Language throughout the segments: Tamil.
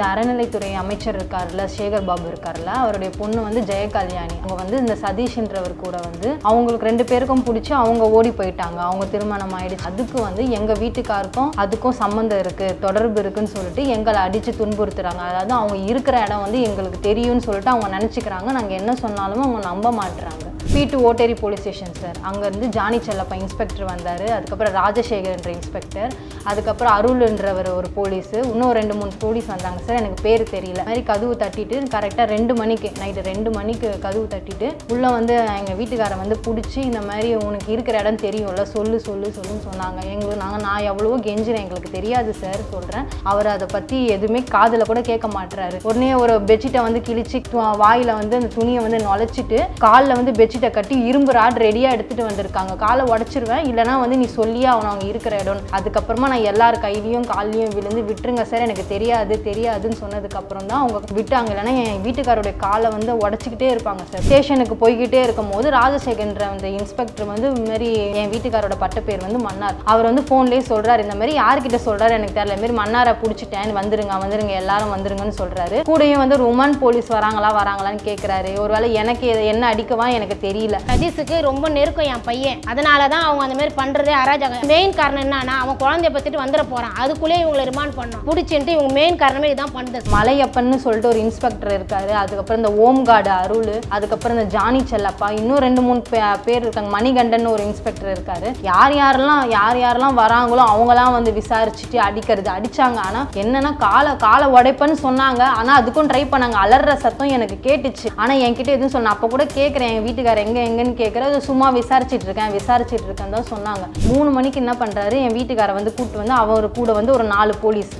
இந்த அறநிலைத்துறை அமைச்சர் இருக்கார்ல சேகர் பாபு இருக்கார்ல அவருடைய பொண்ணு வந்து ஜெயகல்யாணி அவங்க வந்து இந்த சதீஷ்ன்றவர் கூட வந்து அவங்களுக்கு ரெண்டு பேருக்கும் பிடிச்சி அவங்க ஓடி போயிட்டாங்க அவங்க திருமணம் ஆயிடுச்சு அதுக்கு வந்து எங்க வீட்டுக்காருக்கும் அதுக்கும் சம்மந்தம் இருக்கு தொடர்பு இருக்குன்னு சொல்லிட்டு எங்களை அடிச்சு துன்புறுத்துறாங்க அதாவது அவங்க இருக்கிற இடம் வந்து எங்களுக்கு தெரியும்னு சொல்லிட்டு அவங்க நினச்சிக்கிறாங்க நாங்கள் என்ன சொன்னாலும் அவங்க நம்ப மாட்டுறாங்க beat Otteri police station sir அங்கேருந்து ஜானி செல்லப்பா இன்ஸ்பெக்டர் வந்தார் அதுக்கப்புறம் ராஜசேகர்ன்ற இன்ஸ்பெக்டர் அதுக்கப்புறம் அருள்ன்றவர் ஒரு போலீஸு இன்னும் ரெண்டு மூணு போலீஸ் வந்தாங்க சார் சார் எனக்கு பேர் தெரியல மாதிரி கதவு தட்டிட்டு கரெக்டாக ரெண்டு மணிக்கு நைட்டு ரெண்டு மணிக்கு கதவு தட்டிட்டு உள்ளே வந்து எங்கள் வீட்டுக்காரன் வந்து பிடிச்சி இந்த மாதிரி உனக்கு இருக்கிற இடம் தெரியும்ல சொல்லு சொல்லு சொல்லுன்னு சொன்னாங்க எங்களுக்கு நாங்கள் நான் எவ்வளவோ கெஞ்சுறேன் எங்களுக்கு தெரியாது சார் சொல்கிறேன் அவர் அதை பற்றி எதுவுமே காதில் கூட கேட்க மாட்டுறாரு உடனே ஒரு பெட்ஷீட்டை வந்து கிழிச்சு வாயில் வந்து அந்த துணியை வந்து நுழைச்சிட்டு காலில் வந்து பெட்ஷீட்டை கட்டி இரும்பு ராட் ரெடியாக எடுத்துகிட்டு வந்திருக்காங்க காலை உடச்சிருவேன் இல்லைனா வந்து நீ சொல்லியே அவன் அவங்க இருக்கிற இடம் அதுக்கப்புறமா நான் எல்லார் கையிலையும் கால்லையும் விழுந்து விட்டுருங்க சார் எனக்கு தெரியாது தெரியாது முடியாதுன்னு சொன்னதுக்கப்புறம் தான் அவங்க விட்டாங்க இல்லைன்னா என் வீட்டுக்காரோடைய காலை வந்து உடச்சிக்கிட்டே இருப்பாங்க சார் ஸ்டேஷனுக்கு போய்கிட்டே இருக்கும் போது ராஜசேகர அந்த இன்ஸ்பெக்டர் வந்து மாரி என் வீட்டுக்காரோட பட்ட பேர் வந்து மன்னார் அவர் வந்து ஃபோன்லேயே சொல்கிறார் இந்த மாதிரி யார்கிட்ட சொல்கிறாரு எனக்கு தெரியல மாரி மன்னாரை பிடிச்சிட்டேன் வந்துருங்க வந்துருங்க எல்லாரும் வந்துருங்கன்னு சொல்கிறாரு கூடயும் வந்து ருமன் போலீஸ் வராங்களா வராங்களான்னு கேட்குறாரு ஒருவேளை எனக்கு என்ன அடிக்கவா எனக்கு தெரியல சதீஷுக்கு ரொம்ப நெருக்கம் என் பையன் அதனால தான் அவங்க அந்த மாதிரி பண்ணுறதே அராஜகம் மெயின் காரணம் என்னன்னா அவன் குழந்தைய பற்றிட்டு வந்துட போகிறான் அதுக்குள்ளேயே இவங்களை ரிமாண்ட் பண்ணோம் பிடிச்சிட்டு இவங்க மெயின் காரணமே தான் பண்ணுது மலையப்பன்னு சொல்லிட்டு ஒரு இன்ஸ்பெக்டர் இருக்காரு அதுக்கப்புறம் இந்த கார்டு அருள் அதுக்கப்புறம் இந்த ஜானி செல்லப்பா இன்னும் ரெண்டு மூணு பேர் இருக்காங்க மணிகண்டன் ஒரு இன்ஸ்பெக்டர் இருக்காரு யார் யாரெல்லாம் யார் யாரெல்லாம் வராங்களோ அவங்களாம் வந்து விசாரிச்சுட்டு அடிக்கிறது அடிச்சாங்க ஆனா என்னன்னா காலை காலை உடைப்பன்னு சொன்னாங்க ஆனா அதுக்கும் ட்ரை பண்ணாங்க அலற சத்தம் எனக்கு கேட்டுச்சு ஆனா என்கிட்ட எதுவும் சொன்ன அப்ப கூட கேட்கிறேன் என் வீட்டுக்காரர் எங்க எங்கன்னு கேட்கறது சும்மா விசாரிச்சுட்டு இருக்கேன் விசாரிச்சுட்டு இருக்கேன் தான் சொன்னாங்க மூணு மணிக்கு என்ன பண்றாரு என் வீட்டுக்காரர் வந்து கூப்பிட்டு வந்து அவர் கூட வந்து ஒரு நாலு போலீஸ்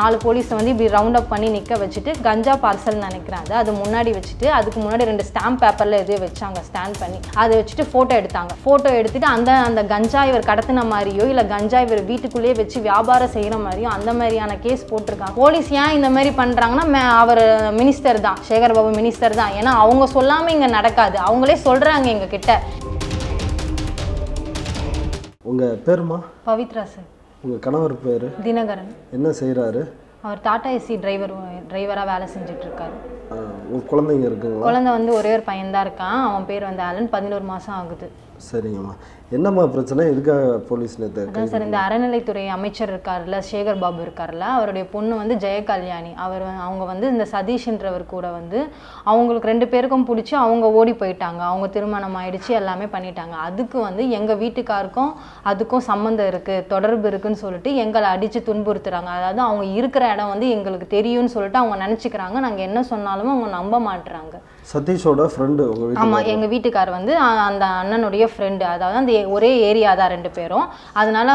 நாலு போலீஸ் வந்து இப்படி ரவுண்ட் அப் பண்ணி நிற்க வச்சுட்டு கஞ்சா பார்சல் நினைக்கிறேன் அது அது முன்னாடி வச்சுட்டு அதுக்கு முன்னாடி ரெண்டு ஸ்டாம்ப் பேப்பரில் எதுவும் வச்சாங்க ஸ்டாண்ட் பண்ணி அதை வச்சுட்டு ஃபோட்டோ எடுத்தாங்க ஃபோட்டோ எடுத்துட்டு அந்த அந்த கஞ்சா இவர் கடத்தின மாதிரியோ இல்லை கஞ்சா இவர் வீட்டுக்குள்ளேயே வச்சு வியாபாரம் செய்கிற மாதிரியோ அந்த மாதிரியான கேஸ் போட்டிருக்காங்க போலீஸ் ஏன் இந்த மாதிரி பண்ணுறாங்கன்னா அவர் மினிஸ்டர் தான் சேகர் பாபு மினிஸ்டர் தான் ஏன்னா அவங்க சொல்லாமல் இங்கே நடக்காது அவங்களே சொல்கிறாங்க எங்கள் கிட்ட உங்கள் பேருமா பவித்ரா சார் உங்கள் கணவர் பேர் தினகரன் என்ன செய்கிறாரு அவர் டாடா ஏசி டிரைவர் டிரைவராக வேலை செஞ்சிட்ருக்காரு குழந்தைங்க இருக்கு குழந்தை வந்து ஒரே ஒரு பையன்தான் இருக்கான் அவன் பேர் வந்து ஆலன் பதினோரு மாதம் ஆகுது சரிங்கம்மா என்னம்மா பிரச்சனை எதுக்காக போலீஸ் அதான் சார் இந்த அறநிலைத்துறை அமைச்சர் இருக்கார்ல சேகர் பாபு இருக்கார்ல அவருடைய பொண்ணு வந்து ஜெயகல்யாணி அவர் அவங்க வந்து இந்த சதீஷ்ன்றவர் கூட வந்து அவங்களுக்கு ரெண்டு பேருக்கும் பிடிச்சி அவங்க ஓடி போயிட்டாங்க அவங்க திருமணம் ஆயிடுச்சு எல்லாமே பண்ணிட்டாங்க அதுக்கு வந்து எங்கள் வீட்டுக்காருக்கும் அதுக்கும் சம்மந்தம் இருக்குது தொடர்பு இருக்குன்னு சொல்லிட்டு எங்களை அடித்து துன்புறுத்துறாங்க அதாவது அவங்க இருக்கிற இடம் வந்து எங்களுக்கு தெரியும்னு சொல்லிட்டு அவங்க நினச்சிக்கிறாங்க நாங்கள் என்ன சொன்னாலும் அவங்க நம்ப மாட்டுறாங்க சதீஷோட ஃப்ரெண்டு ஆமாம் எங்கள் வீட்டுக்கார் வந்து அந்த அண்ணனுடைய ஃப்ரெண்டு அதாவது அந்த ஒரே ஏரியா தான் ரெண்டு பேரும் அதனால்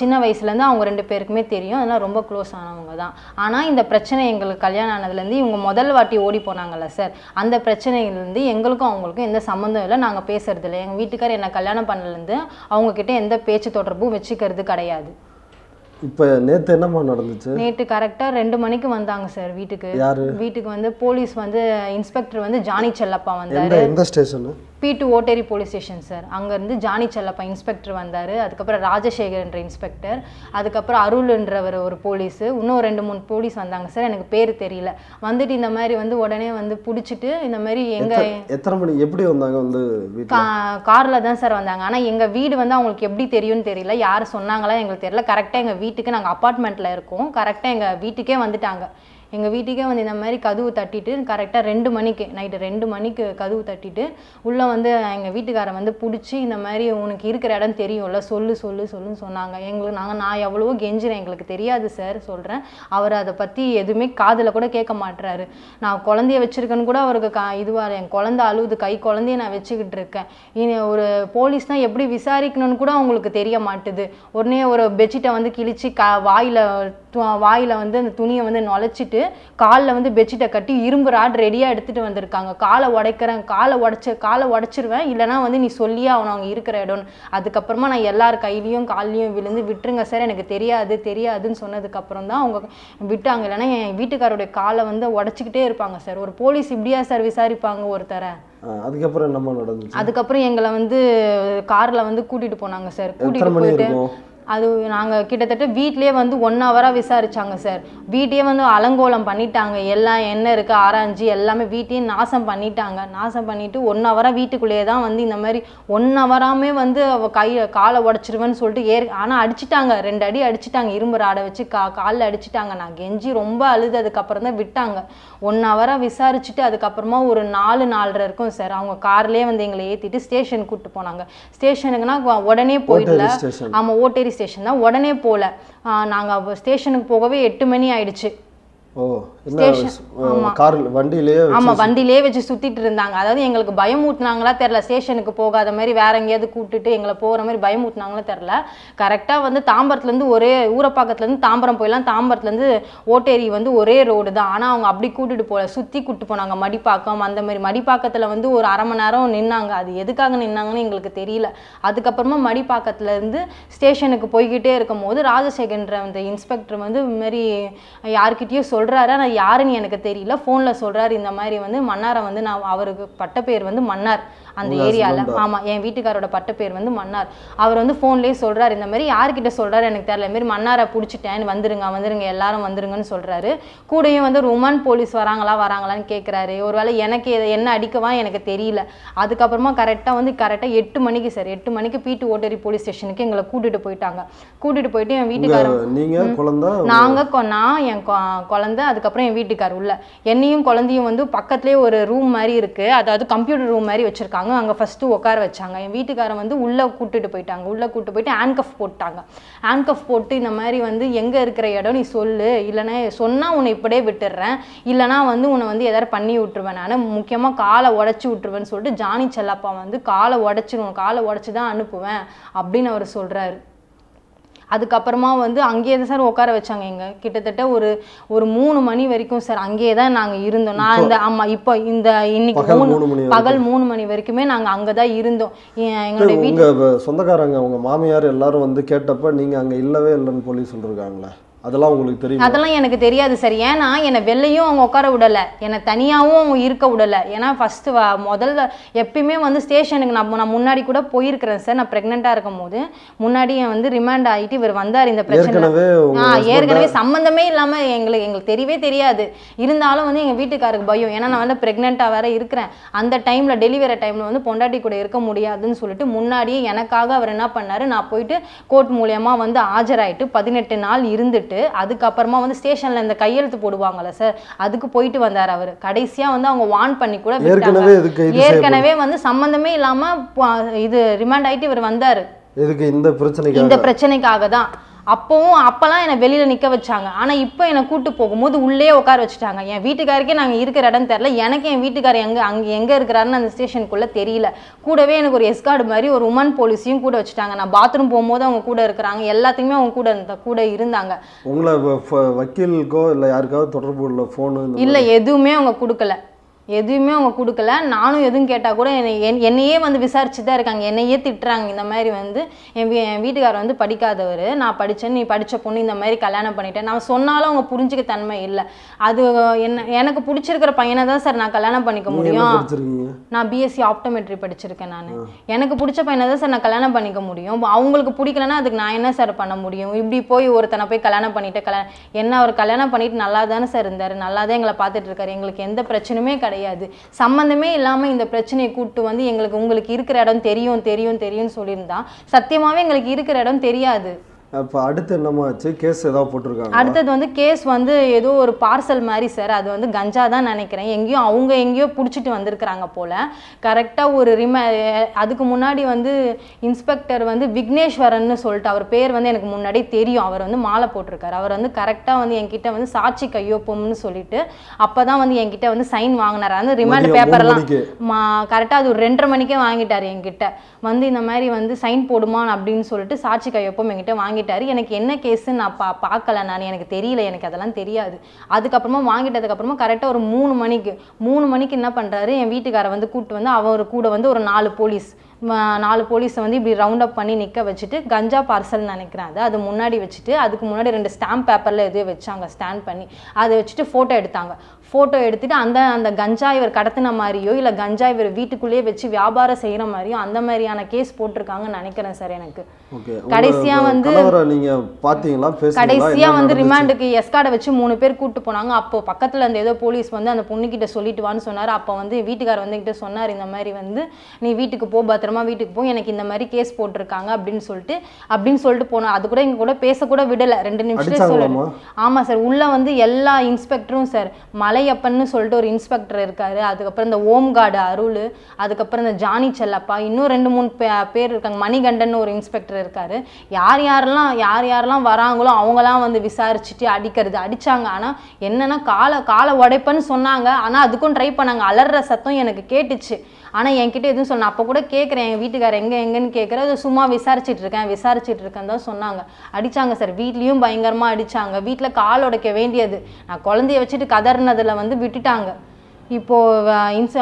சின்ன வயசுலேருந்து அவங்க ரெண்டு பேருக்குமே தெரியும் அதெல்லாம் ரொம்ப க்ளோஸ் ஆனவங்க தான் ஆனால் இந்த பிரச்சனை எங்களுக்கு கல்யாணம் ஆனதுலேருந்து இவங்க முதல் வாட்டி ஓடி போனாங்கல்ல சார் அந்த பிரச்சனையிலேருந்து எங்களுக்கும் அவங்களுக்கும் எந்த சம்மந்தம் இல்லை நாங்கள் பேசுறதில்லை இல்லை எங்கள் வீட்டுக்கார் என்னை கல்யாணம் பண்ணலேருந்து அவங்கக்கிட்ட எந்த பேச்சு தொடர்பும் வச்சுக்கிறது கிடையாது இப்போ நேற்று என்னம்மா நடந்துச்சு நேற்று கரெக்டாக ரெண்டு மணிக்கு வந்தாங்க சார் வீட்டுக்கு யாரு வீட்டுக்கு வந்து போலீஸ் வந்து இன்ஸ்பெக்டர் வந்து ஜானி செல்லப்பா வந்தார் எந்த டு ஓட்டேரி போலீஸ் ஸ்டேஷன் சார் அங்கேருந்து ஜானி செல்லப்பா இன்ஸ்பெக்டர் வந்தார் அதுக்கப்புறம் ராஜசேகர்ன்ற இன்ஸ்பெக்டர் அதுக்கப்புறம் அருள்ன்றவர் ஒரு போலீஸு இன்னும் ரெண்டு மூணு போலீஸ் வந்தாங்க சார் எனக்கு பேர் தெரியல வந்துட்டு இந்த மாதிரி வந்து உடனே வந்து பிடிச்சிட்டு இந்த மாதிரி எங்கே எத்தனை மணி எப்படி வந்தாங்க வந்து காரில் தான் சார் வந்தாங்க ஆனால் எங்கள் வீடு வந்து அவங்களுக்கு எப்படி தெரியும்னு தெரியல யார் சொன்னாங்களா எங்களுக்கு தெரியல கரெக்டாக எங்கள் வீடு வீட்டுக்கு நாங்கள் அப்பார்ட்மெண்ட்டில் இருக்கோம் கரெக்டாக எங்கள் வீட்டுக்கே வந்துட்டாங்க எங்கள் வீட்டுக்கே வந்து இந்த மாதிரி கதவு தட்டிட்டு கரெக்டாக ரெண்டு மணிக்கு நைட்டு ரெண்டு மணிக்கு கதவு தட்டிட்டு உள்ளே வந்து எங்கள் வீட்டுக்காரன் வந்து பிடிச்சி இந்த மாதிரி உனக்கு இருக்கிற இடம் தெரியும்ல சொல்லு சொல்லு சொல்லுன்னு சொன்னாங்க எங்களுக்கு நாங்கள் நான் எவ்வளவோ கெஞ்சுறேன் எங்களுக்கு தெரியாது சார் சொல்கிறேன் அவர் அதை பற்றி எதுவுமே காதில் கூட கேட்க மாட்டுறாரு நான் குழந்தைய வச்சுருக்கேன்னு கூட அவருக்கு கா இதுவாக என் குழந்த அழுவுது கை குழந்தைய நான் வச்சுக்கிட்டு இருக்கேன் இனி ஒரு போலீஸ்னால் எப்படி விசாரிக்கணும்னு கூட அவங்களுக்கு தெரிய மாட்டுது உடனே ஒரு பெட்ஷீட்டை வந்து கிழிச்சு க வாயில் வாயில் வந்து அந்த துணியை வந்து நுழைச்சிட்டு காலில் வந்து பெட்ஷீட்டை கட்டி இரும்பு ராட் ரெடியாக எடுத்துகிட்டு வந்திருக்காங்க காலை உடைக்கிறேன் காலை உடைச்ச காலை உடச்சிருவேன் இல்லைனா வந்து நீ சொல்லியே அவன் அவங்க இருக்கிற இடம்னு அதுக்கப்புறமா நான் எல்லார் கையிலையும் கால்லையும் விழுந்து விட்டுருங்க சார் எனக்கு தெரியாது தெரியாதுன்னு சொன்னதுக்கப்புறம் தான் அவங்க விட்டாங்க இல்லைனா என் வீட்டுக்காரோடைய காலை வந்து உடச்சிக்கிட்டே இருப்பாங்க சார் ஒரு போலீஸ் இப்படியா சார் விசாரிப்பாங்க ஒருத்தரை அதுக்கப்புறம் நம்ம அதுக்கப்புறம் எங்களை வந்து காரில் வந்து கூட்டிட்டு போனாங்க சார் கூட்டிட்டு போயிட்டு அது நாங்கள் கிட்டத்தட்ட வீட்லேயே வந்து ஒன் ஹவராக விசாரித்தாங்க சார் வீட்டையே வந்து அலங்கோலம் பண்ணிட்டாங்க எல்லாம் என்ன இருக்குது ஆராய்ஞ்சு எல்லாமே வீட்டையும் நாசம் பண்ணிட்டாங்க நாசம் பண்ணிவிட்டு ஒன் ஹவராக வீட்டுக்குள்ளேயே தான் வந்து இந்த மாதிரி ஒன் ஹவராமே வந்து அவள் கை காலை உடச்சிருவேன்னு சொல்லிட்டு ஏ ஆனால் அடிச்சிட்டாங்க ரெண்டு அடி அடிச்சிட்டாங்க இரும்பு ராடை வச்சு கா காலில் அடிச்சிட்டாங்க நான் கெஞ்சி ரொம்ப அழுது அதுக்கப்புறம் தான் விட்டாங்க ஒன் ஹவராக விசாரிச்சுட்டு அதுக்கப்புறமா ஒரு நாலு நாலரை இருக்கும் சார் அவங்க கார்லேயே வந்து எங்களை ஏற்றிட்டு ஸ்டேஷன் கூப்பிட்டு போனாங்க ஸ்டேஷனுக்குனா உடனே போயிடல ஆமாம் ஓட்டேரி ஸ்டேஷன் தான் உடனே போகல நாங்கள் ஸ்டேஷனுக்கு போகவே எட்டு மணி ஆயிடுச்சு ஓ ஆமா வண்டிலேயே வச்சு சுத்திட்டு இருந்தாங்க அதாவது எங்களுக்கு பயமூட்டினாங்களா தெரியல ஸ்டேஷனுக்கு போகாத மாதிரி வேற எங்கேயாவது கூட்டுட்டு எங்களை போற மாதிரி பயமூட்டினாங்களா தெரியல கரெக்டா வந்து தாம்பரத்துல இருந்து ஒரே ஊரப்பாக்கத்துல இருந்து தாம்பரம் போயெல்லாம் தாம்பரத்துல இருந்து ஓட்டேரி வந்து ஒரே ரோடு தான் ஆனா அவங்க அப்படி கூட்டிட்டு போல சுத்தி கூட்டு போனாங்க மடிப்பாக்கம் அந்த மாதிரி மடிப்பாக்கத்துல வந்து ஒரு அரை மணி நேரம் நின்னாங்க அது எதுக்காக நின்னாங்கன்னு எங்களுக்கு தெரியல அதுக்கப்புறமா மடிப்பாக்கத்துல இருந்து ஸ்டேஷனுக்கு போய்கிட்டே இருக்கும் போது ராஜசேகர்ன்ற அந்த இன்ஸ்பெக்டர் வந்து இந்த மாதிரி யார்கிட்டயோ சொல்றாரு ஆனால் யாருன்னு எனக்கு தெரியல ஃபோனில் சொல்கிறார் இந்த மாதிரி வந்து மன்னாரை வந்து நான் அவருக்கு பட்ட பேர் வந்து மன்னார் அந்த ஏரியால ஆமா என் வீட்டுக்காரோட பட்ட பேர் வந்து மன்னார் அவர் வந்து போன்லயே சொல்றாரு இந்த மாதிரி யாருக்கிட்ட சொல்றாரு எனக்கு தெரியல மாரி மன்னார பிடிச்சிட்டேன் வந்துருங்க வந்துருங்க எல்லாரும் வந்துருங்கன்னு சொல்றாரு கூடயும் வந்து ஒரு உமன் போலீஸ் வராங்களா வராங்களான்னு கேட்குறாரு ஒருவேளை எனக்கு என்ன அடிக்கவா எனக்கு தெரியல அதுக்கப்புறமா கரெக்டா வந்து கரெக்டா எட்டு மணிக்கு சார் எட்டு மணிக்கு பீட்டு ஓட்டரி போலீஸ் ஸ்டேஷனுக்கு எங்களை கூட்டிட்டு போயிட்டாங்க கூட்டிட்டு போயிட்டு என் வீட்டுக்காரர் நாங்க குழந்தை நான் என் குழந்தை அதுக்கப்புறம் என் வீட்டுக்கார் உள்ள என்னையும் குழந்தையும் வந்து பக்கத்துலேயே ஒரு ரூம் மாதிரி இருக்கு அதாவது கம்ப்யூட்டர் ரூம் மாதிரி வச்சிருக்காங்க இருப்பாங்க அங்கே ஃபஸ்ட்டு உட்கார வச்சாங்க என் வீட்டுக்காரன் வந்து உள்ளே கூப்பிட்டுட்டு போயிட்டாங்க உள்ளே கூப்பிட்டு போயிட்டு ஆன்கஃப் போட்டாங்க ஆன்கஃப் போட்டு இந்த மாதிரி வந்து எங்கே இருக்கிற இடம் நீ சொல்லு இல்லைனா சொன்னால் உன்னை இப்படியே விட்டுடுறேன் இல்லைனா வந்து உன்னை வந்து எதாவது பண்ணி விட்டுருவேன் நான் முக்கியமாக காலை உடச்சி விட்டுருவேன்னு சொல்லிட்டு ஜானி செல்லப்பா வந்து காலை உடச்சிருவோம் காலை உடச்சி தான் அனுப்புவேன் அப்படின்னு அவர் சொல்கிறாரு அதுக்கப்புறமா வந்து அங்கேயே தான் சார் உட்கார வச்சாங்க எங்க கிட்டத்தட்ட ஒரு ஒரு மூணு மணி வரைக்கும் சார் அங்கேயே தான் நாங்கள் இருந்தோம் நான் இந்த ஆமாம் இப்போ இந்த இன்னைக்கு மூணு பகல் மூணு மணி வரைக்குமே நாங்கள் அங்கே தான் இருந்தோம் எங்களுடைய வீட்டு சொந்தக்காரங்க அவங்க மாமியார் எல்லாரும் வந்து கேட்டப்ப நீங்கள் அங்கே இல்லவே இல்லைன்னு போலீஸ் சொல்லிருக்காங்களே அதெல்லாம் உங்களுக்கு தெரியும் அதெல்லாம் எனக்கு தெரியாது சார் ஏன்னா என்னை வெளிலையும் அவங்க உட்கார விடலை என்னை தனியாகவும் அவங்க இருக்க விடலை ஏன்னா ஃபஸ்ட்டு வ முதல்ல எப்பயுமே வந்து ஸ்டேஷனுக்கு நான் நான் முன்னாடி கூட போயிருக்கிறேன் சார் நான் ப்ரெக்னெண்டாக இருக்கும் போது முன்னாடி வந்து ரிமாண்ட் ஆகிட்டு இவர் வந்தார் இந்த பிரச்சனை ஏற்கனவே சம்மந்தமே இல்லாமல் எங்களுக்கு எங்களுக்கு தெரியவே தெரியாது இருந்தாலும் வந்து எங்கள் வீட்டுக்காருக்கு பயம் ஏன்னா நான் வந்து ப்ரெக்னெண்ட்டாக வேற இருக்கிறேன் அந்த டைமில் டெலிவரி டைமில் வந்து பொண்டாட்டி கூட இருக்க முடியாதுன்னு சொல்லிட்டு முன்னாடியே எனக்காக அவர் என்ன பண்ணார் நான் போயிட்டு கோர்ட் மூலியமாக வந்து ஆஜராயிட்டு பதினெட்டு நாள் இருந்துட்டு போயிட்டு அதுக்கப்புறமா வந்து ஸ்டேஷன்ல இந்த கையெழுத்து போடுவாங்கள்ல சார் அதுக்கு போயிட்டு வந்தார் அவர் கடைசியா வந்து அவங்க வான் பண்ணி கூட ஏற்கனவே வந்து சம்மந்தமே இல்லாம இது ரிமாண்ட் ஆயிட்டு இவர் வந்தாரு இந்த பிரச்சனைக்காக தான் அப்போவும் அப்போல்லாம் என்னை வெளியில் நிற்க வச்சாங்க ஆனால் இப்போ என்னை கூட்டு போகும்போது உள்ளே உட்கார வச்சுட்டாங்க என் வீட்டுக்காருக்கே நாங்கள் இருக்கிற இடம் தெரில எனக்கு என் வீட்டுக்கார் எங்கே அங்கே எங்கே இருக்கிறாருன்னு அந்த ஸ்டேஷனுக்குள்ளே தெரியல கூடவே எனக்கு ஒரு எஸ்கார்டு மாதிரி ஒரு உமன் போலீஸையும் கூட வச்சுட்டாங்க நான் பாத்ரூம் போகும்போது அவங்க கூட இருக்கிறாங்க எல்லாத்தையுமே அவங்க கூட இருந்த கூட இருந்தாங்க உங்களை வக்கீலுக்கோ இல்லை யாருக்காவது தொடர்பு உள்ள ஃபோனு இல்லை எதுவுமே அவங்க கொடுக்கல எதுவுமே அவங்க கொடுக்கல நானும் எதுவும் கேட்டால் கூட என்னை என் என்னையே வந்து விசாரிச்சு தான் இருக்காங்க என்னையே திட்டுறாங்க இந்த மாதிரி வந்து என் என் வீட்டுக்காரர் வந்து படிக்காதவர் நான் படித்தேன் நீ படித்த பொண்ணு இந்த மாதிரி கல்யாணம் பண்ணிட்டேன் நான் சொன்னாலும் அவங்க புரிஞ்சுக்க தன்மை இல்லை அது என்ன எனக்கு பிடிச்சிருக்கிற பையனை தான் சார் நான் கல்யாணம் பண்ணிக்க முடியும் நான் பிஎஸ்சி ஆப்டோமெட்ரி படிச்சிருக்கேன் நான் எனக்கு பிடிச்ச பையனை தான் சார் நான் கல்யாணம் பண்ணிக்க முடியும் அவங்களுக்கு பிடிக்கலன்னா அதுக்கு நான் என்ன சார் பண்ண முடியும் இப்படி போய் ஒருத்தனை போய் கல்யாணம் பண்ணிட்டு கல்யாணம் என்ன அவர் கல்யாணம் பண்ணிட்டு நல்லா தானே சார் இருந்தார் நல்லா தான் எங்களை பார்த்துட்டு இருக்காரு எங்களுக்கு எந்த பிரச்சனையுமே கிடையாது கிடையாது சம்மந்தமே இல்லாமல் இந்த பிரச்சனையை கூப்பிட்டு வந்து எங்களுக்கு உங்களுக்கு இருக்கிற இடம் தெரியும் தெரியும் தெரியும்னு சொல்லியிருந்தா சத்தியமாகவே எங்களுக்கு இருக்கிற இடம் தெரியாது இப்போ அடுத்து என்னமா கேஸ் ஏதாவது போட்டிருக்காங்க அடுத்தது வந்து கேஸ் வந்து ஏதோ ஒரு பார்சல் மாதிரி சார் அது வந்து கஞ்சா தான் நினைக்கிறேன் எங்கேயும் அவங்க எங்கேயோ பிடிச்சிட்டு வந்திருக்கிறாங்க போல் கரெக்டாக ஒரு ரிம அதுக்கு முன்னாடி வந்து இன்ஸ்பெக்டர் வந்து விக்னேஸ்வரன் சொல்லிட்டு அவர் பேர் வந்து எனக்கு முன்னாடி தெரியும் அவர் வந்து மாலை போட்டிருக்காரு அவர் வந்து கரெக்டாக வந்து என்கிட்ட வந்து சாட்சி கையொப்பம்னு சொல்லிட்டு அப்போ தான் வந்து என்கிட்ட வந்து சைன் வாங்கினார் அந்த ரிமாண்ட் பேப்பர்லாம் மா கரெக்டாக அது ஒரு ரெண்டரை மணிக்கே வாங்கிட்டார் என்கிட்ட வந்து இந்த மாதிரி வந்து சைன் போடுமா அப்படின்னு சொல்லிட்டு சாட்சி கையொப்பம் என்கிட்ட வாங்கி வாங்கிட்டாரு எனக்கு என்ன கேஸுன்னு நான் பா பார்க்கல நான் எனக்கு தெரியல எனக்கு அதெல்லாம் தெரியாது அதுக்கப்புறமா வாங்கிட்டதுக்கப்புறமா கரெக்டாக ஒரு மூணு மணிக்கு மூணு மணிக்கு என்ன பண்ணுறாரு என் வீட்டுக்காரை வந்து கூப்பிட்டு வந்து அவர் கூட வந்து ஒரு நாலு போலீஸ் நாலு போலீஸை வந்து இப்படி ரவுண்ட் அப் பண்ணி நிற்க வச்சுட்டு கஞ்சா பார்சல் நினைக்கிறேன் அது அது முன்னாடி வச்சுட்டு அதுக்கு முன்னாடி ரெண்டு ஸ்டாம்ப் பேப்பரில் எதுவும் வச்சாங்க ஸ்டாண்ட் பண்ணி அதை வச்சுட்டு ஃபோட்டோ எடுத்தாங்க ஃபோட்டோ எடுத்துகிட்டு அந்த அந்த கஞ்சா இவர் கடத்தின மாதிரியோ இல்லை கஞ்சா இவர் வீட்டுக்குள்ளேயே வச்சு வியாபாரம் செய்கிற மாதிரியோ அந்த மாதிரியான கேஸ் போட்டிருக்காங்கன்னு நினைக்கிறேன் சார் எனக்கு கடைசியாக வந்து நீங்கள் பார்த்தீங்களா கடைசியாக வந்து ரிமாண்டுக்கு எஸ்காடை வச்சு மூணு பேர் கூப்பிட்டு போனாங்க அப்போ பக்கத்தில் அந்த ஏதோ போலீஸ் வந்து அந்த பொண்ணுக்கிட்ட சொல்லிட்டு வான்னு சொன்னார் அப்போ வந்து வீட்டுக்கார் வந்துக்கிட்ட சொன்னார் இந்த மாதிரி வந்து நீ வீட்டுக்கு போ பத்திரம் சீக்கிரமாக வீட்டுக்கு போய் எனக்கு இந்த மாதிரி கேஸ் போட்டிருக்காங்க அப்படின்னு சொல்லிட்டு அப்படின்னு சொல்லிட்டு போனோம் அது கூட எங்க கூட பேசக்கூட விடலை ரெண்டு நிமிஷம் சொல்லணும் ஆமாம் சார் உள்ளே வந்து எல்லா இன்ஸ்பெக்டரும் சார் மலையப்பன்னு சொல்லிட்டு ஒரு இன்ஸ்பெக்டர் இருக்காரு அதுக்கப்புறம் இந்த ஓம் கார்டு அருள் அதுக்கப்புறம் இந்த ஜானி செல்லப்பா இன்னும் ரெண்டு மூணு பேர் இருக்காங்க மணிகண்டன் ஒரு இன்ஸ்பெக்டர் இருக்காரு யார் யாரெல்லாம் யார் யாரெல்லாம் வராங்களோ அவங்களாம் வந்து விசாரிச்சுட்டு அடிக்கிறது அடித்தாங்க ஆனால் என்னென்னா காலை காலை உடைப்பன்னு சொன்னாங்க ஆனால் அதுக்கும் ட்ரை பண்ணாங்க அலற சத்தம் எனக்கு கேட்டுச்சு ஆனால் என்கிட்ட எதுவும் சொன்ன அப்போ கூட கேட்குறேன் எங்கள் வீட்டுக்கார எங்கே எங்கேன்னு கேட்குறேன் அதை சும்மா விசாரிச்சுட்டு இருக்கேன் விசாரிச்சுட்டு இருக்கேன் தான் சொன்னாங்க அடித்தாங்க சார் வீட்லேயும் பயங்கரமாக அடித்தாங்க வீட்டில் கால் உடைக்க வேண்டியது நான் குழந்தைய வச்சுட்டு கதறினதில் வந்து விட்டுட்டாங்க இப்போது இன்ச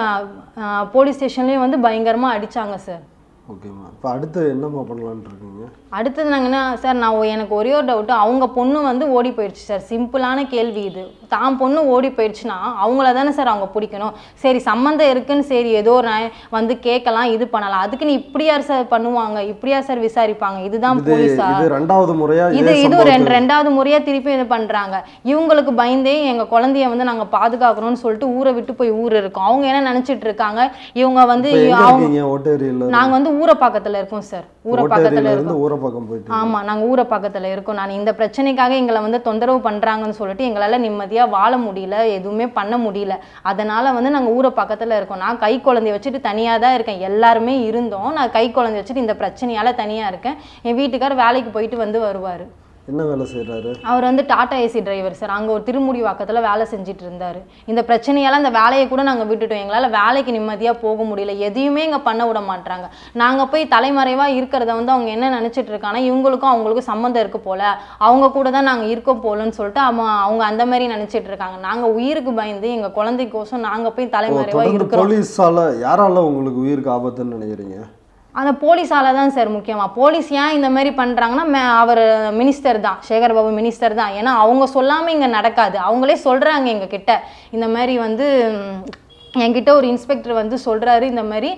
போலீஸ் ஸ்டேஷன்லேயும் வந்து பயங்கரமாக அடித்தாங்க சார் ஓகேம்மா இப்போ அடுத்து என்னம்மா பண்ணலான்னு இருக்கீங்க அடுத்தது நாங்கன்னா சார் நான் எனக்கு ஒரே ஒரு டவுட்டு அவங்க பொண்ணு வந்து ஓடி போயிடுச்சு சார் சிம்பிளான கேள்வி இது தான் பொண்ணு ஓடி போயிடுச்சுன்னா அவங்கள தானே சார் அவங்க பிடிக்கணும் சரி சம்மந்தம் இருக்குன்னு சரி ஏதோ நான் வந்து கேட்கலாம் இது பண்ணலாம் அதுக்குன்னு இப்படியா சார் பண்ணுவாங்க இப்படியா சார் விசாரிப்பாங்க இதுதான் போலீஸா இது ரெண்டாவது முறையா இது இது ரெண்டு ரெண்டாவது முறையா திருப்பி இது பண்றாங்க இவங்களுக்கு பயந்தே எங்க குழந்தைய வந்து நாங்க பாதுகாக்கணும்னு சொல்லிட்டு ஊரை விட்டு போய் ஊர் இருக்கும் அவங்க என்ன நினைச்சிட்டு இருக்காங்க இவங்க வந்து அவங்க நாங்க வந்து ஊரப்பாக்கத்தில் இருக்கோம் சார் ஊரப்பாக்கத்தில் இருக்கோம் ஊரப்பாக்கம் போயிட்டு ஆமாம் நாங்கள் ஊரப்பாக்கத்தில் இருக்கோம் நான் இந்த பிரச்சனைக்காக எங்களை வந்து தொந்தரவு பண்ணுறாங்கன்னு சொல்லிட்டு எங்களால் நிம்மதியாக வாழ முடியல எதுவுமே பண்ண முடியல அதனால் வந்து நாங்கள் ஊரப்பாக்கத்தில் இருக்கோம் நான் கை குழந்தைய வச்சுட்டு தனியாக தான் இருக்கேன் எல்லாருமே இருந்தோம் நான் கை குழந்தைய வச்சுட்டு இந்த பிரச்சனையால் தனியாக இருக்கேன் என் வீட்டுக்கார் வேலைக்கு போயிட்டு வந்து வருவார் என்ன வேலை செய்கிறாரு அவர் வந்து டாடா ஏசி டிரைவர் சார் அங்கே ஒரு திருமுடி வாக்கத்தில் வேலை செஞ்சுட்டு இருந்தார் இந்த பிரச்சனையால் அந்த வேலையை கூட நாங்கள் விட்டுட்டோம் எங்களால் வேலைக்கு நிம்மதியாக போக முடியல எதையுமே இங்கே பண்ண விட மாட்டாங்க நாங்கள் போய் தலைமறைவாக இருக்கிறத வந்து அவங்க என்ன நினச்சிட்டு இருக்காங்கன்னா இவங்களுக்கும் அவங்களுக்கும் சம்மந்தம் இருக்க போல அவங்க கூட தான் நாங்கள் இருக்கோம் போலன்னு சொல்லிட்டு அவன் அவங்க அந்த மாதிரி நினச்சிட்டு இருக்காங்க நாங்கள் உயிருக்கு பயந்து எங்கள் குழந்தைக்கோசம் நாங்கள் போய் தலைமறைவாக இருக்கிறோம் போலீஸால் யாரால உங்களுக்கு உயிருக்கு ஆபத்துன்னு நினைக்கிறீங்க அந்த போலீஸால் தான் சார் முக்கியமாக போலீஸ் ஏன் இந்த மாதிரி பண்ணுறாங்கன்னா மே அவர் மினிஸ்டர் தான் சேகர் பாபு மினிஸ்டர் தான் ஏன்னா அவங்க சொல்லாமல் இங்கே நடக்காது அவங்களே சொல்கிறாங்க எங்ககிட்ட இந்த மாதிரி வந்து என்கிட்ட ஒரு இன்ஸ்பெக்டர் வந்து சொல்கிறாரு இந்த மாதிரி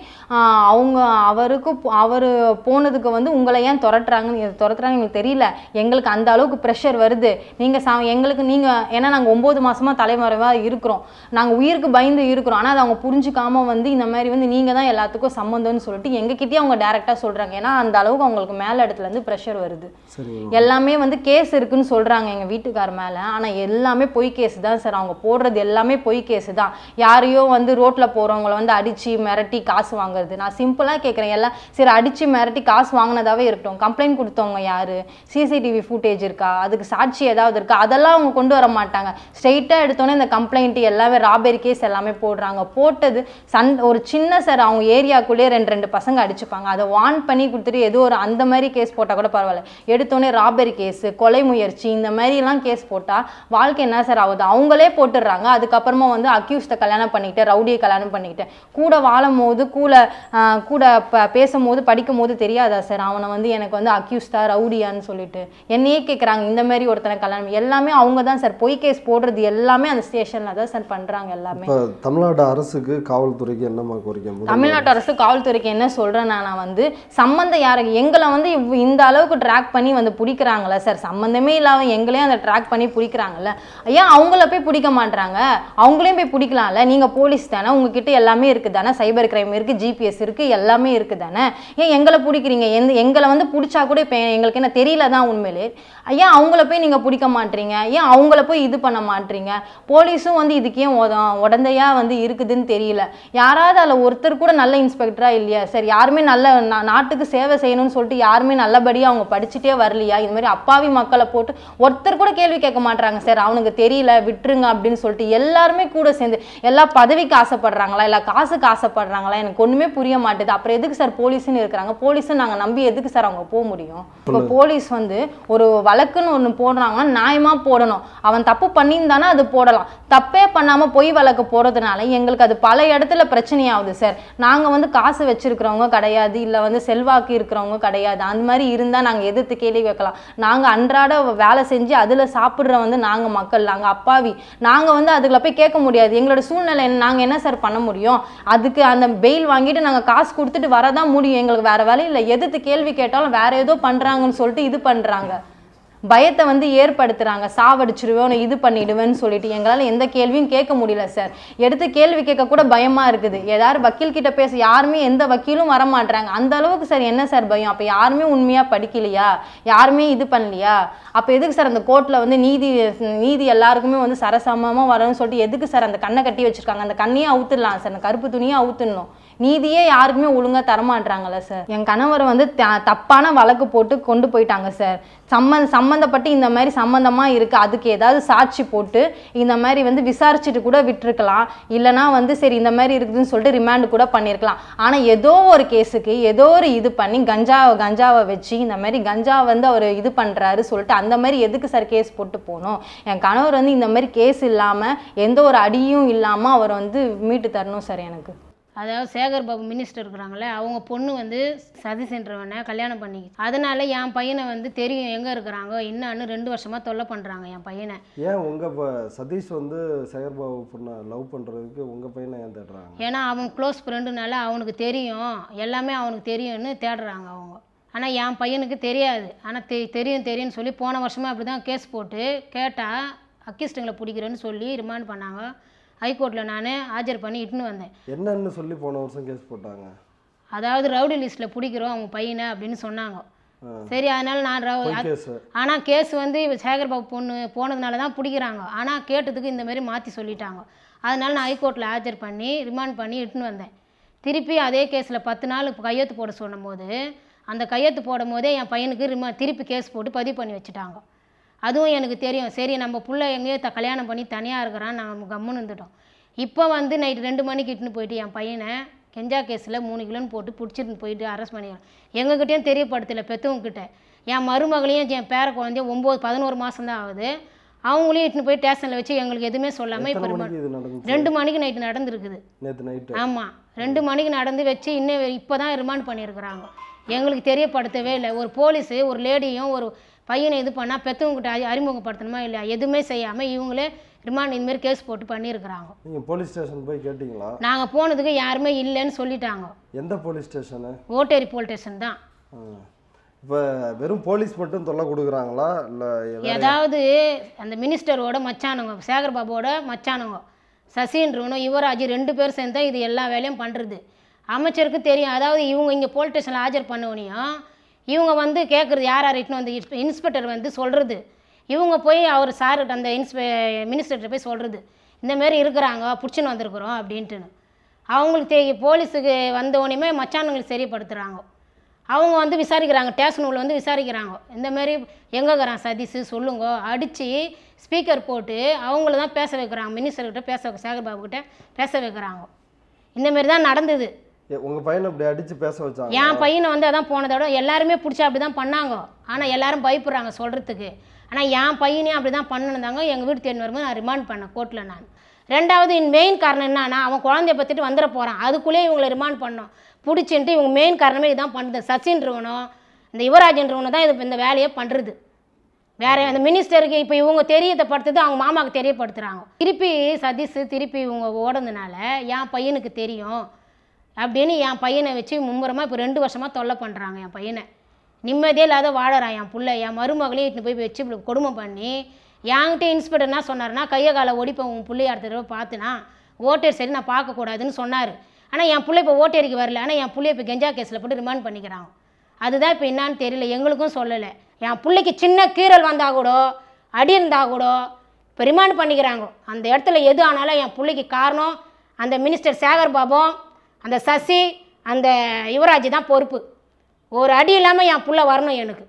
அவங்க அவருக்கு அவர் போனதுக்கு வந்து உங்களை ஏன் துரட்டுறாங்கன்னு துரத்துறாங்கன்னு எங்களுக்கு தெரியல எங்களுக்கு அந்த அளவுக்கு ப்ரெஷர் வருது நீங்கள் சா எங்களுக்கு நீங்கள் ஏன்னா நாங்கள் ஒம்பது மாதமாக தலைமுறைவாக இருக்கிறோம் நாங்கள் உயிருக்கு பயந்து இருக்கிறோம் ஆனால் அதை அவங்க புரிஞ்சுக்காமல் வந்து இந்த மாதிரி வந்து நீங்கள் தான் எல்லாத்துக்கும் சம்மந்தம்னு சொல்லிட்டு எங்ககிட்டயே அவங்க டேரெக்டாக சொல்கிறாங்க ஏன்னா அந்த அளவுக்கு அவங்களுக்கு மேலே இடத்துலேருந்து ப்ரெஷர் வருது எல்லாமே வந்து கேஸ் இருக்குன்னு சொல்கிறாங்க எங்கள் வீட்டுக்கார் மேலே ஆனால் எல்லாமே பொய் கேஸ் தான் சார் அவங்க போடுறது எல்லாமே பொய் கேஸ் தான் யாரையோ வந்து ரோட்டில் போகிறவங்கள வந்து அடித்து மிரட்டி காசு வாங்க வருது நான் சிம்பிளாக கேட்குறேன் எல்லாம் சரி அடித்து மிரட்டி காசு வாங்கினதாகவே இருக்கட்டும் கம்ப்ளைண்ட் கொடுத்தவங்க யார் சிசிடிவி ஃபுட்டேஜ் இருக்கா அதுக்கு சாட்சி ஏதாவது இருக்கா அதெல்லாம் அவங்க கொண்டு வர மாட்டாங்க ஸ்ட்ரெயிட்டாக எடுத்தோன்னே இந்த கம்ப்ளைண்ட்டு எல்லாமே ராபரி கேஸ் எல்லாமே போடுறாங்க போட்டது சன் ஒரு சின்ன சார் அவங்க ஏரியாக்குள்ளேயே ரெண்டு ரெண்டு பசங்க அடிச்சுப்பாங்க அதை வான் பண்ணி கொடுத்துட்டு ஏதோ ஒரு அந்த மாதிரி கேஸ் போட்டால் கூட பரவாயில்ல எடுத்தோன்னே ராபரி கேஸு கொலை முயற்சி இந்த மாதிரிலாம் கேஸ் போட்டால் வாழ்க்கை என்ன சார் ஆகுது அவங்களே போட்டுடுறாங்க அதுக்கப்புறமா வந்து அக்யூஸ்ட்டை கல்யாணம் பண்ணிக்கிட்டு ரவுடியை கல்யாணம் பண்ணிக்கிட்டு கூட வாழும் போது கூட கூட ப பேசும்போது படிக்கும்போது தெரியாதா சார் அவனை வந்து எனக்கு வந்து அக்யூஸ்டா ரவுடியான்னு சொல்லிட்டு என்னையே கேட்குறாங்க இந்த மாதிரி ஒருத்தனை கல்யாணம் எல்லாமே அவங்க தான் சார் பொய் கேஸ் போடுறது எல்லாமே அந்த ஸ்டேஷனில் தான் சார் பண்ணுறாங்க எல்லாமே தமிழ்நாடு அரசுக்கு காவல்துறைக்கு என்னமா கோரிக்கை தமிழ்நாட்டு அரசு காவல்துறைக்கு என்ன சொல்கிறேன்னா நான் வந்து சம்மந்தம் யாருக்கு எங்களை வந்து இந்த அளவுக்கு ட்ராக் பண்ணி வந்து பிடிக்கிறாங்களே சார் சம்மந்தமே இல்லாமல் எங்களையும் அந்த ட்ராக் பண்ணி பிடிக்கிறாங்கல்ல ஏன் அவங்கள போய் பிடிக்க மாட்டாங்க அவங்களையும் போய் பிடிக்கலாம்ல நீங்கள் போலீஸ் தானே உங்ககிட்ட எல்லாமே இருக்குது தானே சைபர் கிரைம் இருக்குது ஜிபி ஜிபிஎஸ் இருக்குது எல்லாமே இருக்குது தானே ஏன் எங்களை பிடிக்கிறீங்க எந்த எங்களை வந்து பிடிச்சா கூட இப்போ எங்களுக்கு என்ன தெரியல தான் உண்மையிலே ஏன் அவங்கள போய் நீங்கள் பிடிக்க மாட்டீங்க ஏன் அவங்கள போய் இது பண்ண மாட்டீங்க போலீஸும் வந்து இதுக்கே உடந்தையாக வந்து இருக்குதுன்னு தெரியல யாராவது அதில் ஒருத்தர் கூட நல்ல இன்ஸ்பெக்டராக இல்லையா சரி யாருமே நல்ல நாட்டுக்கு சேவை செய்யணும்னு சொல்லிட்டு யாருமே நல்லபடியாக அவங்க படிச்சுட்டே வரலையா இது மாதிரி அப்பாவி மக்களை போட்டு ஒருத்தர் கூட கேள்வி கேட்க மாட்டுறாங்க சார் அவனுக்கு தெரியல விட்டுருங்க அப்படின்னு சொல்லிட்டு எல்லாருமே கூட சேர்ந்து எல்லா பதவிக்கு ஆசைப்படுறாங்களா இல்லை காசுக்கு ஆசைப்படுறாங்களா எனக்கு ஒன்றுமே புரிய மாட்டேது அப்புறம் எதுக்கு சார் போலீஸ்னு இருக்கிறாங்க போலீஸும் நாங்கள் நம்பி எதுக்கு சார் அவங்க போக முடியும் இப்போ போலீஸ் வந்து ஒரு வழக்குன்னு ஒன்று போடுறாங்கன்னா நியாயமாக போடணும் அவன் தப்பு பண்ணியிருந்தானா அது போடலாம் தப்பே பண்ணாமல் பொய் வழக்கு போடுறதுனால எங்களுக்கு அது பல இடத்துல ஆகுது சார் நாங்கள் வந்து காசு வச்சுருக்கிறவங்க கிடையாது இல்லை வந்து செல்வாக்கு இருக்கிறவங்க கிடையாது அந்த மாதிரி இருந்தால் நாங்கள் எதிர்த்து கேள்வி வைக்கலாம் நாங்கள் அன்றாட வேலை செஞ்சு அதில் சாப்பிட்ற வந்து நாங்கள் மக்கள் நாங்கள் அப்பாவி நாங்கள் வந்து அதுக்குள்ள போய் கேட்க முடியாது எங்களோட சூழ்நிலை நாங்கள் என்ன சார் பண்ண முடியும் அதுக்கு அந்த பெயில் வாங்கி அவங்ககிட்ட நாங்கள் காசு கொடுத்துட்டு வரதான் முடியும் எங்களுக்கு வேறு வேலை இல்லை எதிர்த்து கேள்வி கேட்டாலும் வேறு ஏதோ பண்ணுறாங்கன்னு சொல்லிட்டு இது பண்ணுறாங்க பயத்தை வந்து ஏற்படுத்துகிறாங்க சாவடிச்சிருவேன் இது பண்ணிடுவேன்னு சொல்லிட்டு எங்களால் எந்த கேள்வியும் கேட்க முடியல சார் எடுத்து கேள்வி கேட்க கூட பயமாக இருக்குது ஏதாவது கிட்ட பேச யாருமே எந்த வக்கீலும் வரமாட்டுறாங்க அந்த அளவுக்கு சார் என்ன சார் பயம் அப்போ யாருமே உண்மையாக படிக்கலையா யாருமே இது பண்ணலையா அப்போ எதுக்கு சார் அந்த கோர்ட்டில் வந்து நீதி நீதி எல்லாருக்குமே வந்து சரசமமாக வரணும்னு சொல்லிட்டு எதுக்கு சார் அந்த கண்ணை கட்டி வச்சுருக்காங்க அந்த கண்ணையே அவுத்துடலாம் சார் அந்த கருப்பு துணியை அவுத்துடணும் நீதியே யாருக்குமே ஒழுங்காக தரமாட்டுறாங்கல்ல சார் என் கணவரை வந்து தப்பான வழக்கு போட்டு கொண்டு போயிட்டாங்க சார் சம்மந்த சம்மந்தப்பட்டு இந்த மாதிரி சம்மந்தமாக இருக்குது அதுக்கு ஏதாவது சாட்சி போட்டு இந்த மாதிரி வந்து விசாரிச்சுட்டு கூட விட்டுருக்கலாம் இல்லைனா வந்து சரி இந்த மாதிரி இருக்குதுன்னு சொல்லிட்டு ரிமாண்டு கூட பண்ணியிருக்கலாம் ஆனால் ஏதோ ஒரு கேஸுக்கு ஏதோ ஒரு இது பண்ணி கஞ்சாவை கஞ்சாவை வச்சு இந்த மாதிரி கஞ்சா வந்து அவர் இது பண்ணுறாரு சொல்லிட்டு அந்த மாதிரி எதுக்கு சார் கேஸ் போட்டு போகணும் என் கணவர் வந்து இந்த மாதிரி கேஸ் இல்லாமல் எந்த ஒரு அடியும் இல்லாமல் அவர் வந்து மீட்டு தரணும் சார் எனக்கு அதாவது சேகர் பாபு மினிஸ்டர் இருக்கிறாங்களே அவங்க பொண்ணு வந்து சதீஷ் என்றவனை கல்யாணம் பண்ணி அதனால என் பையனை வந்து தெரியும் எங்கே இருக்கிறாங்க என்னன்னு ரெண்டு வருஷமாக தொல்லை பண்ணுறாங்க என் பையனை ஏன் உங்கள் சதீஷ் வந்து சேகர் பாபு பொண்ணை லவ் பண்றதுக்கு உங்க பையனை ஏன் தேடுறாங்க ஏன்னா அவன் க்ளோஸ் ஃப்ரெண்டுனால அவனுக்கு தெரியும் எல்லாமே அவனுக்கு தெரியும்னு தேடுறாங்க அவங்க ஆனால் என் பையனுக்கு தெரியாது ஆனால் தெ தெரியும் தெரியும்னு சொல்லி போன வருஷமாக அப்படி தான் கேஸ் போட்டு கேட்டால் அக்கிஸ்டுங்களை பிடிக்கிறேன்னு சொல்லி ரிமாண்ட் பண்ணாங்க ஹைகோர்ட்டில் நான் ஆஜர் பண்ணி இட்டுன்னு வந்தேன் என்னன்னு சொல்லி போன வருஷம் கேஸ் போட்டாங்க அதாவது ரவுடி லிஸ்ட்டில் பிடிக்கிறோம் அவங்க பையனை அப்படின்னு சொன்னாங்க சரி அதனால நான் ரவு ஆனால் கேஸ் வந்து இப்போ சேகர்பாபு பொண்ணு போனதுனால தான் பிடிக்கிறாங்க ஆனால் கேட்டதுக்கு இந்த மாதிரி மாற்றி சொல்லிட்டாங்க அதனால நான் ஹைகோர்ட்டில் ஆஜர் பண்ணி ரிமாண்ட் பண்ணி இட்டுன்னு வந்தேன் திருப்பி அதே கேஸில் பத்து நாள் கையெழுத்து போட சொன்னும் போது அந்த கையெழுத்து போடும் போதே என் பையனுக்கு ரிமா திருப்பி கேஸ் போட்டு பதிவு பண்ணி வச்சுட்டாங்க அதுவும் எனக்கு தெரியும் சரி நம்ம பிள்ளை எங்கேயோ த கல்யாணம் பண்ணி தனியாக இருக்கிறான் நாங்கள் கம்முன்னு இருந்துட்டோம் இப்போ வந்து நைட்டு ரெண்டு மணிக்கு இட்டுன்னு போயிட்டு என் பையனை கெஞ்சா கேஸில் மூணு கிலோன்னு போட்டு பிடிச்சிட்டு போயிட்டு அரெஸ்ட் பண்ணிடுறேன் எங்ககிட்டயும் தெரியப்படுத்தலை பெற்றவங்கிட்ட என் மருமகளையும் என் பேர குழந்தையும் ஒம்பது பதினோரு மாதம் தான் ஆகுது அவங்களையும் இட்டுன்னு போய் ஸ்டேஷனில் வச்சு எங்களுக்கு எதுவுமே சொல்லாமல் இப்போ ரெண்டு மணிக்கு நைட்டு நடந்துருக்குது ஆமாம் ரெண்டு மணிக்கு நடந்து வச்சு இன்னும் இப்போ தான் ரிமாண்ட் பண்ணியிருக்கிறாங்க எங்களுக்கு தெரியப்படுத்தவே இல்லை ஒரு போலீஸு ஒரு லேடியும் ஒரு பையனை இது பண்ணால் பெற்றவங்ககிட்ட அறிமுகப்படுத்தணுமா இல்லையா எதுவுமே செய்யாமல் இவங்களே ரிமாண்ட் இதுமாரி கேஸ் போட்டு பண்ணியிருக்கிறாங்க நீங்கள் போலீஸ் ஸ்டேஷன் போய் கேட்டிங்களா நாங்கள் போனதுக்கு யாருமே இல்லைன்னு சொல்லிட்டாங்க எந்த police station Otteri police station தான் இப்போ வெறும் போலீஸ் மட்டும் தொல்லை கொடுக்குறாங்களா இல்லை ஏதாவது அந்த மினிஸ்டரோட மச்சானுங்க சேகர் மச்சானுங்க சசின்றவனும் யுவராஜ் ரெண்டு பேர் சேர்ந்து இது எல்லா வேலையும் பண்ணுறது அமைச்சருக்கு தெரியும் அதாவது இவங்க இங்கே போலீஸ் ஸ்டேஷனில் ஆஜர் பண்ணவனையும் இவங்க வந்து கேட்குறது யார் யார் இட்டுன்னு வந்து இன்ஸ்பெக்டர் வந்து சொல்கிறது இவங்க போய் அவர் சார் அந்த இன்ஸ்பெ மினிஸ்டர்கிட்ட போய் சொல்கிறது இந்தமாரி இருக்கிறாங்க பிடிச்சின்னு வந்திருக்குறோம் அப்படின்ட்டுன்னு அவங்களுக்கு தே போலீஸுக்கு வந்தோடனே மச்சானங்களுக்கு சரிப்படுத்துகிறாங்க அவங்க வந்து விசாரிக்கிறாங்க உள்ள வந்து விசாரிக்கிறாங்க இந்தமாரி எங்கே இருக்கிறான் சதீஷு சொல்லுங்க அடித்து ஸ்பீக்கர் போட்டு அவங்கள தான் பேச வைக்கிறாங்க மினிஸ்டர்கிட்ட பேச சேகர் கிட்டே பேச வைக்கிறாங்க இந்தமாரி தான் நடந்தது உங்க பையனை அப்படி அடிச்சு பேச வச்சாங்க என் பையனை வந்து அதான் போனதோட எல்லாருமே பிடிச்சா அப்படி தான் பண்ணாங்க ஆனால் எல்லாரும் பயப்படுறாங்க சொல்கிறதுக்கு ஆனால் என் பையனையும் அப்படி தான் பண்ணிருந்தாங்க எங்கள் வீட்டு தேடி வரும்போது நான் ரிமாண்ட் பண்ணேன் கோர்ட்டில் நான் ரெண்டாவது இன் மெயின் காரணம் என்னன்னா அவன் குழந்தைய பற்றிட்டு வந்துட போகிறான் அதுக்குள்ளேயே இவங்களை ரிமாண்ட் பண்ணோம் பிடிச்சின்ட்டு இவங்க மெயின் காரணமே இதுதான் பண்ணுது சசின்றவனும் இந்த யுவராஜன்றவனும் தான் இது இந்த வேலையை பண்ணுறது வேற அந்த மினிஸ்டருக்கு இப்போ இவங்க தெரியப்படுத்துறது அவங்க மாமாவுக்கு தெரியப்படுத்துகிறாங்க திருப்பி சதீஷ் திருப்பி இவங்க ஓடுறதுனால என் பையனுக்கு தெரியும் அப்படின்னு என் பையனை வச்சு மும்முரமாக இப்போ ரெண்டு வருஷமாக தொல்லை பண்ணுறாங்க என் பையனை நிம்மதியே இல்லாத வாழறான் என் பிள்ளை என் மருமகளையும் இட்டு போய் வச்சு இப்படி கொடுமை பண்ணி என்கிட்ட இன்ஸ்பெக்டர் என்ன சொன்னார்னா கையை காலை ஒடிப்பேன் உன் பிள்ளைய அடுத்த தடவை பார்த்துனா ஓட்டர் சரி நான் பார்க்கக்கூடாதுன்னு சொன்னார் ஆனால் என் பிள்ளை இப்போ ஓட்டேரிக்கு வரல ஆனால் என் பிள்ளை இப்போ கெஞ்சா கேஸில் போட்டு ரிமாண்ட் பண்ணிக்கிறான் அதுதான் இப்போ என்னான்னு தெரியல எங்களுக்கும் சொல்லலை என் பிள்ளைக்கு சின்ன கீரல் வந்தால் கூட அடி இருந்தால் கூட இப்போ ரிமாண்ட் பண்ணிக்கிறாங்க அந்த இடத்துல எது ஆனாலும் என் பிள்ளைக்கு காரணம் அந்த மினிஸ்டர் சேகர் பாபும் அந்த சசி அந்த யுவராஜ் தான் பொறுப்பு ஒரு அடி இல்லாமல் என் புள்ள வரணும் எனக்கு